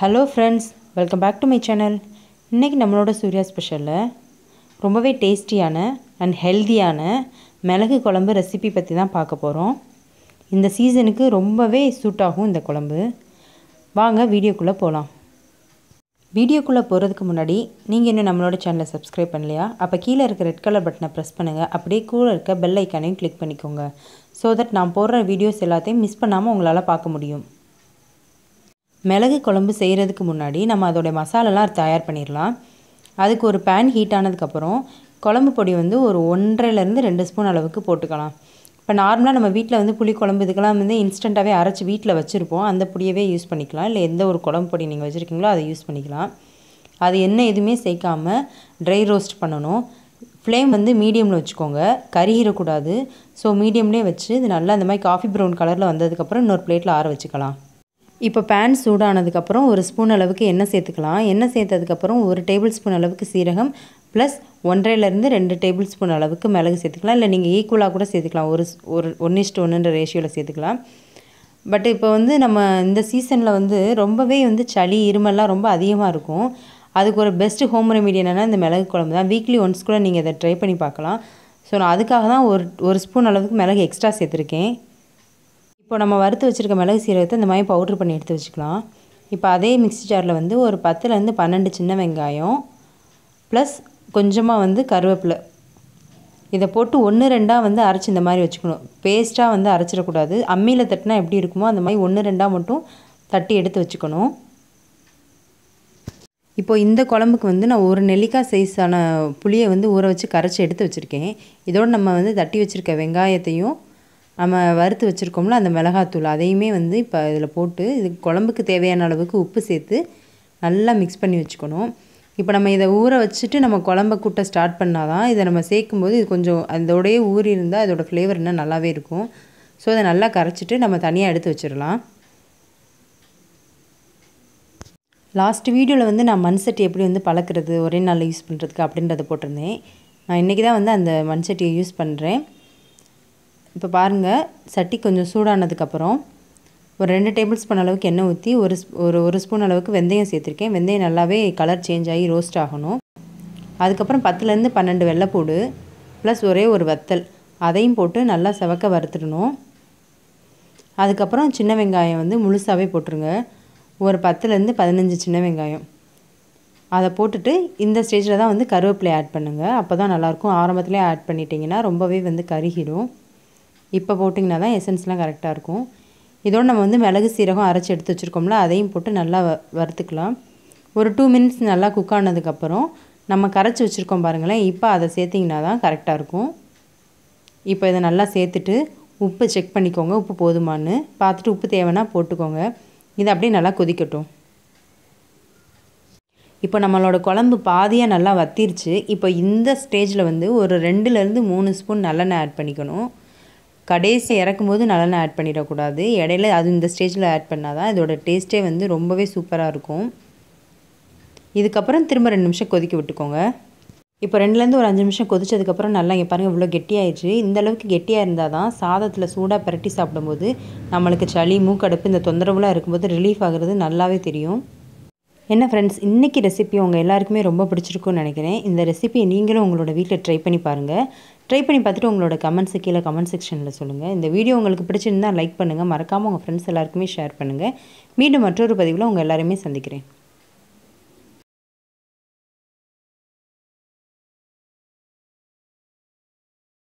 hello friends welcome back to my channel இன்றைக்கி நம்மளோட சூர்யா ஸ்பெஷலில் ரொம்பவே டேஸ்டியான அண்ட் ஹெல்தியான மிளகு குழம்பு ரெசிபி பற்றி தான் பார்க்க போகிறோம் இந்த சீசனுக்கு ரொம்பவே சூட் ஆகும் இந்த குழம்பு வாங்க வீடியோக்குள்ளே போகலாம் வீடியோக்குள்ளே போகிறதுக்கு முன்னாடி நீங்கள் இன்னும் நம்மளோட சேனலை சப்ஸ்கிரைப் பண்ணலையா அப்போ கீழே இருக்க ரெட் கலர் பட்டனை ப்ரெஸ் பண்ணுங்கள் அப்படியே கூட இருக்க பெல் ஐக்கானையும் கிளிக் பண்ணிக்கோங்க ஸோ தட் நான் போடுற வீடியோஸ் எல்லாத்தையும் மிஸ் பண்ணாமல் உங்களால் பார்க்க முடியும் மிளகு குழம்பு செய்கிறதுக்கு முன்னாடி நம்ம அதோடய மசாலாலாம் தயார் பண்ணிடலாம் அதுக்கு ஒரு பேன் ஹீட் ஆனதுக்கப்புறம் குழம்பு பொடி வந்து ஒரு ஒன்றரைலேருந்து ரெண்டு ஸ்பூன் அளவுக்கு போட்டுக்கலாம் இப்போ நார்மலாக நம்ம வீட்டில் வந்து புளி குழம்பு இதுக்கெல்லாம் வந்து இன்ஸ்டண்ட்டாகவே அரைச்சி வீட்டில் வச்சுருப்போம் அந்த பொடியவே யூஸ் பண்ணிக்கலாம் இல்லை எந்த ஒரு குழம்பு பொடி நீங்கள் வச்சுருக்கீங்களோ அதை யூஸ் பண்ணிக்கலாம் அது என்ன எதுவுமே சேர்க்காமல் ட்ரை ரோஸ்ட் பண்ணணும் ஃப்ளேம் வந்து மீடியமில் வச்சுக்கோங்க கருகிறக்கூடாது ஸோ மீடியம்லேயே வச்சு இது நல்லா அந்த மாதிரி காஃபி ப்ரௌன் கலரில் வந்ததுக்கப்புறம் இன்னொரு பிளேட்டில் ஆற வச்சுக்கலாம் இப்போ பேன் சூடானதுக்கப்புறம் ஒரு ஸ்பூன் அளவுக்கு எண்ணெய் சேர்த்துக்கலாம் எண்ணெய் சேர்த்ததுக்கப்புறம் ஒரு டேபிள் ஸ்பூன் அளவுக்கு சீரகம் ப்ளஸ் ஒன்றையிலேருந்து ரெண்டு டேபிள் ஸ்பூன் அளவுக்கு மிளகு சேர்த்துக்கலாம் இல்லை நீங்கள் ஈக்குவலாக கூட சேர்த்துக்கலாம் ஒரு ஒரு ஒன்று ஒன்றுன்ற ரேஷியோவில் சேர்த்துக்கலாம் பட் இப்போ வந்து நம்ம இந்த சீசனில் வந்து ரொம்பவே வந்து சளி இருமல்லாம் ரொம்ப அதிகமாக இருக்கும் அதுக்கு ஒரு பெஸ்ட்டு ஹோம் ரெமிடி என்னென்னா இந்த மிளகு குழம்பு தான் வீக்லி ஒன்ஸ் கூட நீங்கள் இதை ட்ரை பண்ணி பார்க்கலாம் ஸோ நான் அதுக்காக தான் ஒரு ஒரு ஸ்பூன் அளவுக்கு மிளகு எக்ஸ்ட்ரா சேர்த்துருக்கேன் இப்போ நம்ம வறுத்து வச்சுருக்க மிளகு சீரகத்தை இந்த மாதிரி பவுட்ரு பண்ணி எடுத்து வச்சுக்கலாம் இப்போ அதே மிக்சி ஜாரில் வந்து ஒரு பத்துலேருந்து பன்னெண்டு சின்ன வெங்காயம் ப்ளஸ் கொஞ்சமாக வந்து கருவேப்பிலை இதை போட்டு ஒன்று ரெண்டாக வந்து அரைச்சி இந்த மாதிரி வச்சுக்கணும் பேஸ்ட்டாக வந்து அரைச்சிடக்கூடாது அம்மியில் தட்டினா எப்படி இருக்குமோ அந்த மாதிரி ஒன்று ரெண்டாக மட்டும் தட்டி எடுத்து வச்சுக்கணும் இப்போது இந்த குழம்புக்கு வந்து நான் ஒரு நெல்லிக்காய் சைஸான புளியை வந்து ஊற வச்சு கரைச்சி எடுத்து வச்சுருக்கேன் இதோடு நம்ம வந்து தட்டி வச்சுருக்க வெங்காயத்தையும் நம்ம வறுத்து வச்சுருக்கோம்ல அந்த மிளகாத்தூள் அதையுமே வந்து இப்போ இதில் போட்டு இது குழம்புக்கு தேவையான அளவுக்கு உப்பு சேர்த்து நல்லா மிக்ஸ் பண்ணி வச்சுக்கணும் இப்போ நம்ம இதை ஊற வச்சுட்டு நம்ம குழம்ப கூட்ட ஸ்டார்ட் பண்ணால் தான் இதை நம்ம சேர்க்கும்போது இது கொஞ்சம் அதோடையே ஊறி இருந்தால் அதோடய ஃப்ளேவர் இன்னும் நல்லாவே இருக்கும் ஸோ அதை நல்லா கரைச்சிட்டு நம்ம தனியாக எடுத்து வச்சிடலாம் லாஸ்ட் வீடியோவில் வந்து நான் மண் சட்டி எப்படி வந்து பழக்கிறது ஒரே நாளில் யூஸ் பண்ணுறதுக்கு அப்படின்றத போட்டிருந்தேன் நான் இன்றைக்கி தான் வந்து அந்த மண் சட்டியை யூஸ் பண்ணுறேன் இப்போ பாருங்கள் சட்டி கொஞ்சம் சூடானதுக்கப்புறம் ஒரு ரெண்டு டேபிள் ஸ்பூன் அளவுக்கு எண்ணெய் ஊற்றி ஒரு ஒரு ஒரு ஸ்பூன் அளவுக்கு வெந்தயம் சேர்த்துருக்கேன் வெந்தயம் நல்லாவே கலர் சேஞ்ச் ஆகி ரோஸ்ட் ஆகணும் அதுக்கப்புறம் பத்துலேருந்து பன்னெண்டு வெள்ளைப்பூடு ப்ளஸ் ஒரே ஒரு வத்தல் அதையும் போட்டு நல்லா செவக்க வறுத்துடணும் அதுக்கப்புறம் சின்ன வெங்காயம் வந்து முழுசாகவே போட்டுருங்க ஒரு பத்துலேருந்து பதினஞ்சு சின்ன வெங்காயம் அதை போட்டுட்டு இந்த ஸ்டேஜில் தான் வந்து கருவேப்பிலை ஆட் பண்ணுங்கள் அப்போ தான் நல்லாயிருக்கும் ஆரம்பத்துலேயே ஆட் பண்ணிட்டிங்கன்னா ரொம்பவே வந்து கருகிடும் இப்போ போட்டிங்கன்னா தான் எசன்ஸ்லாம் கரெக்டாக இருக்கும் இதோடு நம்ம வந்து மிளகு சீரகம் அரைச்சி எடுத்து வச்சுருக்கோம்ல அதையும் போட்டு நல்லா வறுத்துக்கலாம் ஒரு டூ மினிட்ஸ் நல்லா குக் ஆனதுக்கப்புறம் நம்ம கரைச்சி வச்சுருக்கோம் பாருங்களேன் இப்போ அதை சேர்த்திங்கன்னா தான் கரெக்டாக இருக்கும் இப்போ இதை நல்லா சேர்த்துட்டு உப்பு செக் பண்ணிக்கோங்க உப்பு போதுமான்னு பார்த்துட்டு உப்பு தேவைன்னா போட்டுக்கோங்க இது அப்படியே நல்லா கொதிக்கட்டும் இப்போ நம்மளோட குழம்பு பாதியாக நல்லா வத்திருச்சு இப்போ இந்த ஸ்டேஜில் வந்து ஒரு ரெண்டுலேருந்து மூணு ஸ்பூன் நல்லெண்ணெய் ஆட் பண்ணிக்கணும் கடைசி இறக்கும்போது நல்லெண்ணெய் ஆட் பண்ணிடக்கூடாது இடையில அது இந்த ஸ்டேஜில் ஆட் பண்ணால் தான் இதோட டேஸ்ட்டே வந்து ரொம்பவே சூப்பராக இருக்கும் இதுக்கப்புறம் திரும்ப ரெண்டு நிமிஷம் கொதிக்க விட்டுக்கோங்க இப்போ ரெண்டுலேருந்து ஒரு அஞ்சு நிமிஷம் கொதிச்சதுக்கப்புறம் நல்லா இங்கே பாருங்கள் இவ்வளோ கெட்டியாயிடுச்சு இந்த அளவுக்கு கெட்டியாக இருந்தால் தான் சாதத்தில் சூடாக பரட்டி சாப்பிடும்போது நம்மளுக்கு சளி மூக்கடுப்பு இந்த தொந்தரவுலாம் இருக்கும்போது ரிலீஃப் ஆகிறது நல்லாவே தெரியும் என்ன ஃப்ரெண்ட்ஸ் இன்றைக்கி ரெசிபி உங்கள் எல்லாருக்குமே ரொம்ப பிடிச்சிருக்குன்னு நினைக்கிறேன் இந்த ரெசிபியை நீங்களும் உங்களோட வீட்டில் ட்ரை பண்ணி பாருங்கள் ட்ரை பண்ணி பார்த்துட்டு உங்களோட கமெண்ட்ஸு கீழே கமெண்ட் செக்ஷனில் சொல்லுங்கள் இந்த வீடியோ உங்களுக்கு பிடிச்சிருந்தால் லைக் பண்ணுங்கள் மறக்காமல் உங்கள் ஃப்ரெண்ட்ஸ் எல்லாருக்குமே ஷேர் பண்ணுங்கள் மீண்டும் மற்றொரு பதிவில் உங்கள் எல்லாருமே சந்திக்கிறேன்